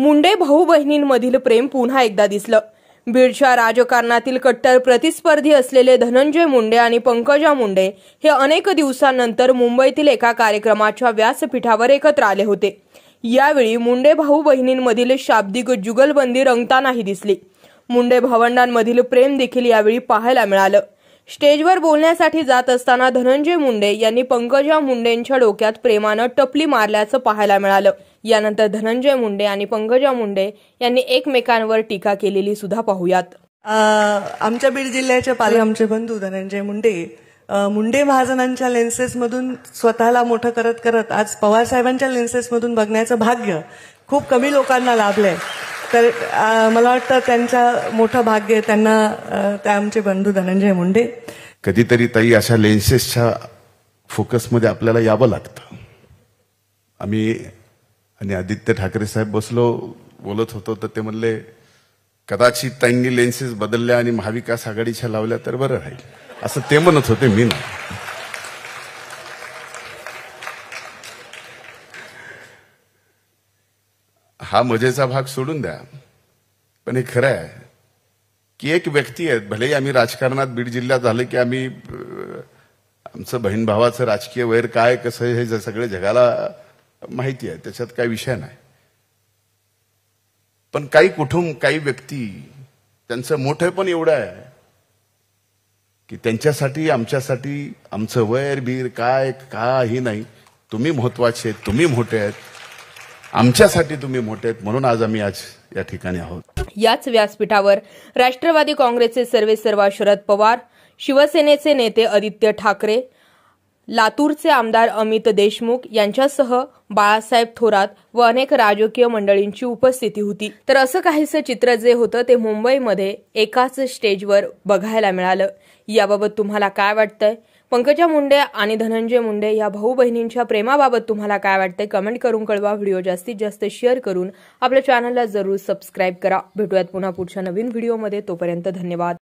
मुंडे भाऊ बहिणींमधील प्रेम पुन्हा एकदा दिसलं बीडच्या राजकारणातील कट्टर प्रतिस्पर्धी असलेले धनंजय मुंडे आणि पंकजा मुंडे हे अनेक दिवसांनंतर मुंबईतील एका कार्यक्रमाच्या व्यासपीठावर एकत्र आले होते यावेळी मुंडे भाऊ बहिणींमधील शाब्दिक जुगलबंदी रंगतानाही दिसली मुंडे भावंडांमधील प्रेम देखील यावेळी पाहायला मिळालं स्टेजवर बोलण्यासाठी जात असताना धनंजय मुंडे यांनी पंकजा मुंडेंच्या डोक्यात प्रेमानं टपली मारल्याचं पाहायला मिळालं यानंतर धनंजय मुंडे आणि पंकजा मुंडे यांनी एकमेकांवर टीका केलेली सुद्धा पाहूयात आमच्या बीड जिल्ह्याचे पाले आमचे बंधू धनंजय मुंडे मुंडे महाजनांच्या लेन्सेसमधून स्वतःला मोठं करत करत आज पवारसाहेबांच्या लेन्सेसमधून बघण्याचं भाग्य खूप कमी लोकांना लाभलंय तर मला वाटतं त्यांचा मोठा भाग्य त्यांना त्या आमचे बंधू धनंजय मुंडे कधीतरी ताई अशा लेन्सेसच्या फोकसमध्ये आपल्याला यावं लागतं आम्ही आणि आदित्य ठाकरे साहेब बसलो बोलत होतो तर ते म्हणले कदाचित त्यांनी लेन्सेस बदलल्या आणि महाविकास आघाडीच्या लावल्या तर बरं राहील असं ते म्हणत होते मी ना हा मजेचा भाग सोडून द्या पण हे खरं आहे की एक व्यक्ती आहेत भलेही आम्ही राजकारणात बीड जिल्ह्यात झालं की आम्ही आमचं बहीण भावाचं राजकीय वैर काय कसं हे सगळे जगाला माहिती आहे त्याच्यात काही विषय नाही पण काही कुटुंब काही व्यक्ती त्यांचं मोठं पण एवढं आहे की त्यांच्यासाठी आमच्यासाठी आमचं वैर बीर काय काही नाही तुम्ही महत्वाचे तुम्ही मोठे आहेत आमच्यासाठी तुम्ही मोठे म्हणून आज आम्ही आज या ठिकाणी आहोत याच व्यासपीठावर राष्ट्रवादी काँग्रेसचे सर्वे सर्वा शरद पवार शिवसेनेचे नेते आदित्य ठाकरे लातूरचे आमदार अमित देशमुख यांच्यासह बाळासाहेब थोरात व अनेक राजकीय मंडळींची उपस्थिती होती तर असं काहीसं चित्र जे होतं ते मुंबईमध्ये एकाच स्टेजवर बघायला मिळालं याबाबत तुम्हाला काय वाटतंय पंकजा मुंडे आणि धनंजय मुंडे या भाऊ बहिणींच्या प्रेमाबाबत तुम्हाला काय वाटते कमेंट करून कळवा व्हिडिओ जास्तीत जास्त शेअर करून आपल्या चॅनलला जरूर सबस्क्राईब करा भेटूयात पुन्हा पुढच्या नवीन व्हिडिओमध्ये तोपर्यंत धन्यवाद